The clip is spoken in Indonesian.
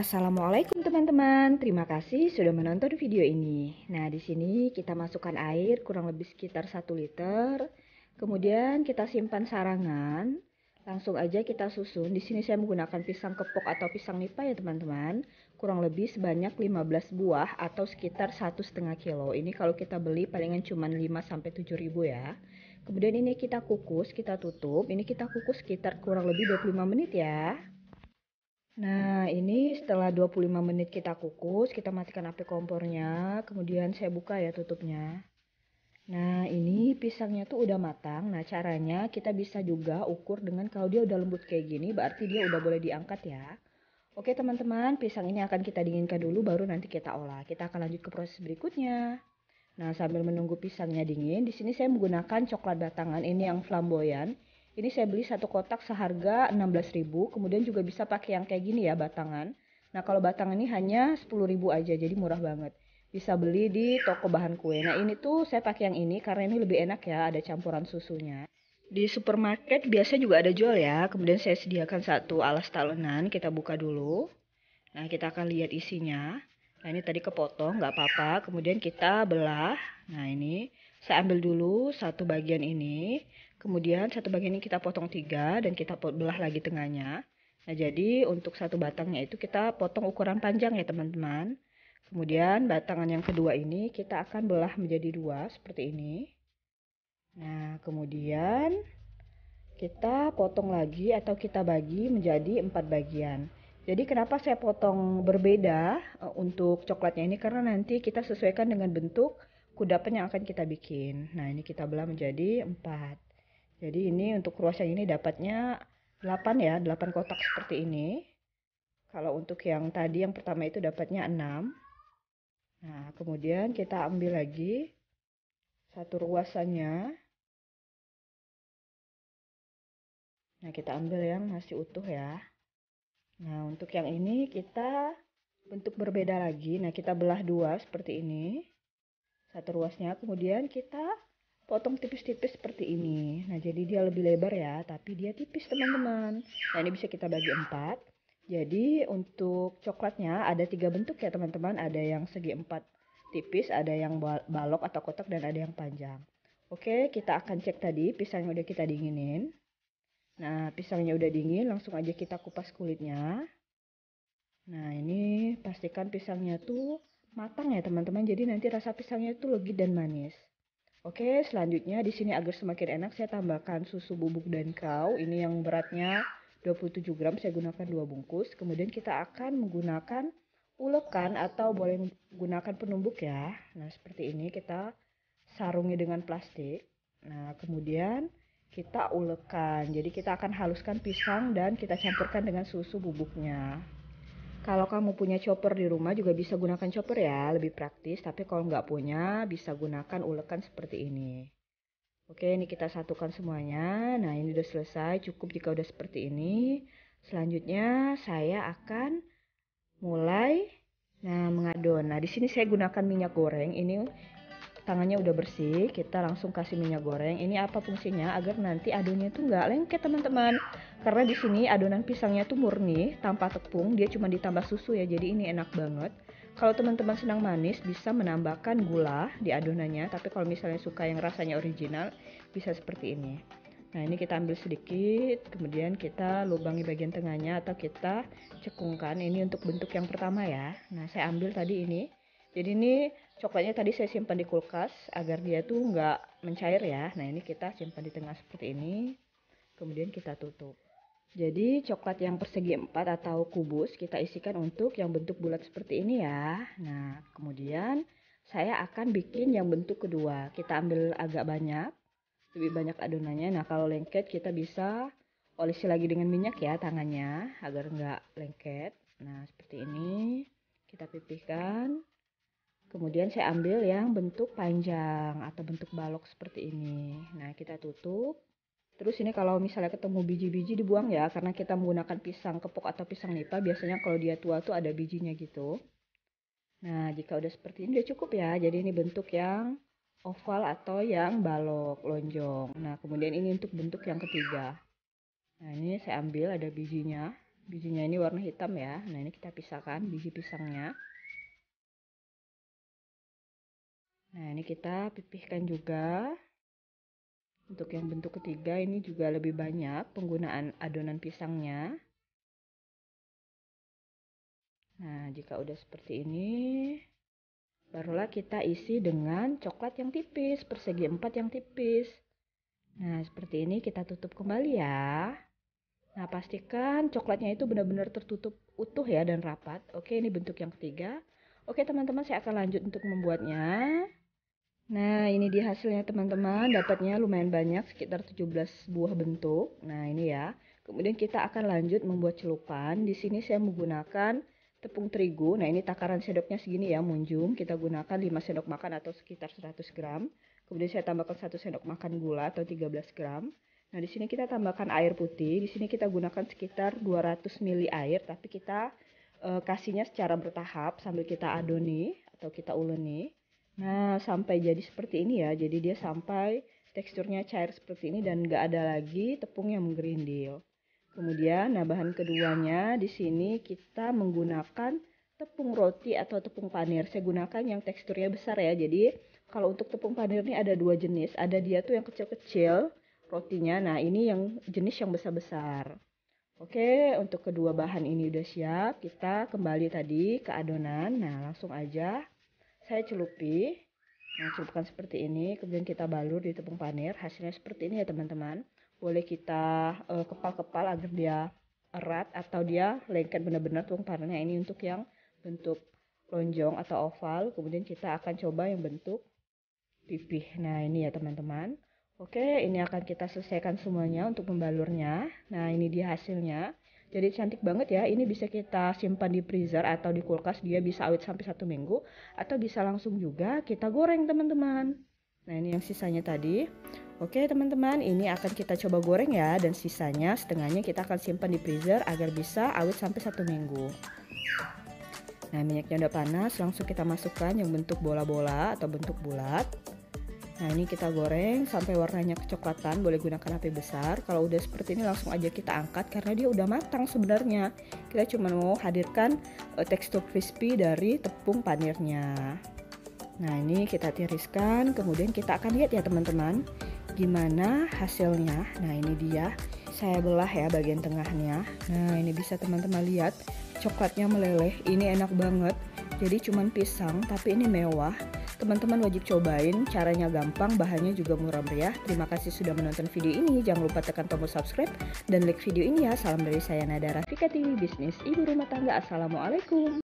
Assalamualaikum teman-teman. Terima kasih sudah menonton video ini. Nah, di sini kita masukkan air kurang lebih sekitar 1 liter. Kemudian kita simpan sarangan. Langsung aja kita susun. Di sini saya menggunakan pisang kepok atau pisang nipah ya, teman-teman. Kurang lebih sebanyak 15 buah atau sekitar satu setengah kilo. Ini kalau kita beli palingan cuma 5 sampai 7 ribu ya. Kemudian ini kita kukus, kita tutup. Ini kita kukus sekitar kurang lebih 25 menit ya. Nah, ini setelah 25 menit kita kukus, kita matikan api kompornya, kemudian saya buka ya tutupnya. Nah, ini pisangnya tuh udah matang. Nah, caranya kita bisa juga ukur dengan kalau dia udah lembut kayak gini, berarti dia udah boleh diangkat ya. Oke, teman-teman, pisang ini akan kita dinginkan dulu baru nanti kita olah. Kita akan lanjut ke proses berikutnya. Nah, sambil menunggu pisangnya dingin, di sini saya menggunakan coklat batangan ini yang flamboyan ini saya beli satu kotak seharga 16.000, kemudian juga bisa pakai yang kayak gini ya batangan. Nah, kalau batangan ini hanya 10.000 aja, jadi murah banget. Bisa beli di toko bahan kue. Nah, ini tuh saya pakai yang ini karena ini lebih enak ya, ada campuran susunya. Di supermarket biasa juga ada jual ya. Kemudian saya sediakan satu alas talenan, kita buka dulu. Nah, kita akan lihat isinya. Nah, ini tadi kepotong, nggak apa-apa. Kemudian kita belah. Nah, ini saya ambil dulu satu bagian ini. Kemudian satu bagian ini kita potong tiga dan kita belah lagi tengahnya. Nah jadi untuk satu batangnya itu kita potong ukuran panjang ya teman-teman. Kemudian batangan yang kedua ini kita akan belah menjadi dua seperti ini. Nah kemudian kita potong lagi atau kita bagi menjadi empat bagian. Jadi kenapa saya potong berbeda e, untuk coklatnya ini karena nanti kita sesuaikan dengan bentuk kudapan yang akan kita bikin. Nah ini kita belah menjadi empat jadi ini untuk ruas yang ini dapatnya 8 ya 8 kotak seperti ini kalau untuk yang tadi yang pertama itu dapatnya 6 nah kemudian kita ambil lagi satu ruasannya nah kita ambil yang masih utuh ya nah untuk yang ini kita bentuk berbeda lagi nah kita belah dua seperti ini satu ruasnya kemudian kita potong tipis-tipis seperti ini nah jadi dia lebih lebar ya tapi dia tipis teman-teman nah ini bisa kita bagi empat jadi untuk coklatnya ada tiga bentuk ya teman-teman ada yang segi empat tipis ada yang balok atau kotak dan ada yang panjang oke kita akan cek tadi pisang yang udah kita dinginin nah pisangnya udah dingin langsung aja kita kupas kulitnya nah ini pastikan pisangnya tuh matang ya teman-teman jadi nanti rasa pisangnya tuh legit dan manis Oke, selanjutnya di sini agar semakin enak saya tambahkan susu bubuk dan kau. Ini yang beratnya 27 gram, saya gunakan 2 bungkus. Kemudian kita akan menggunakan ulekan atau boleh menggunakan penumbuk ya. Nah, seperti ini kita sarungi dengan plastik. Nah, kemudian kita ulekan. Jadi kita akan haluskan pisang dan kita campurkan dengan susu bubuknya. Kalau kamu punya chopper di rumah juga bisa gunakan chopper ya, lebih praktis. Tapi kalau nggak punya, bisa gunakan ulekan seperti ini. Oke, ini kita satukan semuanya. Nah, ini udah selesai. Cukup jika udah seperti ini. Selanjutnya, saya akan mulai nah mengadon. Nah, di sini saya gunakan minyak goreng. Ini tangannya udah bersih, kita langsung kasih minyak goreng. Ini apa fungsinya? Agar nanti adonnya tuh nggak lengket teman-teman. Karena di sini adonan pisangnya tuh murni, tanpa tepung, dia cuma ditambah susu ya, jadi ini enak banget. Kalau teman-teman senang manis, bisa menambahkan gula di adonannya, tapi kalau misalnya suka yang rasanya original, bisa seperti ini. Nah ini kita ambil sedikit, kemudian kita lubangi bagian tengahnya atau kita cekungkan, ini untuk bentuk yang pertama ya. Nah saya ambil tadi ini, jadi ini coklatnya tadi saya simpan di kulkas agar dia tuh nggak mencair ya nah ini kita simpan di tengah seperti ini kemudian kita tutup jadi coklat yang persegi empat atau kubus kita isikan untuk yang bentuk bulat seperti ini ya nah kemudian saya akan bikin yang bentuk kedua kita ambil agak banyak lebih banyak adonannya nah kalau lengket kita bisa olesi lagi dengan minyak ya tangannya agar nggak lengket nah seperti ini kita pipihkan Kemudian saya ambil yang bentuk panjang atau bentuk balok seperti ini. Nah, kita tutup. Terus ini kalau misalnya ketemu biji-biji dibuang ya, karena kita menggunakan pisang kepok atau pisang nipah, biasanya kalau dia tua tuh ada bijinya gitu. Nah, jika udah seperti ini udah cukup ya. Jadi ini bentuk yang oval atau yang balok lonjong. Nah, kemudian ini untuk bentuk yang ketiga. Nah, ini saya ambil ada bijinya. Bijinya ini warna hitam ya. Nah, ini kita pisahkan biji pisangnya. Nah, ini kita pipihkan juga. Untuk yang bentuk ketiga ini juga lebih banyak penggunaan adonan pisangnya. Nah, jika udah seperti ini, barulah kita isi dengan coklat yang tipis, persegi empat yang tipis. Nah, seperti ini kita tutup kembali ya. Nah, pastikan coklatnya itu benar-benar tertutup utuh ya dan rapat. Oke, ini bentuk yang ketiga. Oke, teman-teman, saya akan lanjut untuk membuatnya. Nah, ini dia hasilnya teman-teman. Dapatnya lumayan banyak, sekitar 17 buah bentuk. Nah, ini ya. Kemudian kita akan lanjut membuat celupan. Di sini saya menggunakan tepung terigu. Nah, ini takaran sendoknya segini ya, munjung. Kita gunakan 5 sendok makan atau sekitar 100 gram. Kemudian saya tambahkan 1 sendok makan gula atau 13 gram. Nah, di sini kita tambahkan air putih. Di sini kita gunakan sekitar 200 ml air, tapi kita e, kasihnya secara bertahap sambil kita adoni atau kita uleni. Nah, sampai jadi seperti ini ya. Jadi dia sampai teksturnya cair seperti ini dan nggak ada lagi tepung yang menggerindil. Kemudian, nah bahan keduanya di sini kita menggunakan tepung roti atau tepung panir. Saya gunakan yang teksturnya besar ya. Jadi, kalau untuk tepung panir ini ada dua jenis. Ada dia tuh yang kecil-kecil rotinya. Nah, ini yang jenis yang besar-besar. Oke, untuk kedua bahan ini udah siap. Kita kembali tadi ke adonan. Nah, langsung aja saya celupi nah, celupkan seperti ini kemudian kita balur di tepung panir hasilnya seperti ini ya teman-teman boleh kita eh, kepal-kepal uh, agar dia erat atau dia lengket benar-benar tepung panirnya ini untuk yang bentuk lonjong atau oval kemudian kita akan coba yang bentuk pipih nah ini ya teman-teman oke ini akan kita selesaikan semuanya untuk membalurnya nah ini dia hasilnya jadi cantik banget ya ini bisa kita simpan di freezer atau di kulkas dia bisa awet sampai satu minggu atau bisa langsung juga kita goreng teman-teman nah ini yang sisanya tadi oke teman-teman ini akan kita coba goreng ya dan sisanya setengahnya kita akan simpan di freezer agar bisa awet sampai satu minggu nah minyaknya udah panas langsung kita masukkan yang bentuk bola-bola atau bentuk bulat Nah ini kita goreng sampai warnanya kecoklatan, boleh gunakan api besar. Kalau udah seperti ini langsung aja kita angkat karena dia udah matang sebenarnya. Kita cuma mau hadirkan uh, tekstur crispy dari tepung panirnya. Nah ini kita tiriskan, kemudian kita akan lihat ya teman-teman gimana hasilnya. Nah ini dia, saya belah ya bagian tengahnya. Nah ini bisa teman-teman lihat coklatnya meleleh, ini enak banget. Jadi cuman pisang tapi ini mewah Teman-teman wajib cobain, caranya gampang, bahannya juga murah meriah. Terima kasih sudah menonton video ini. Jangan lupa tekan tombol subscribe dan like video ini ya. Salam dari saya Nada Rafika TV Bisnis Ibu Rumah Tangga. Assalamualaikum.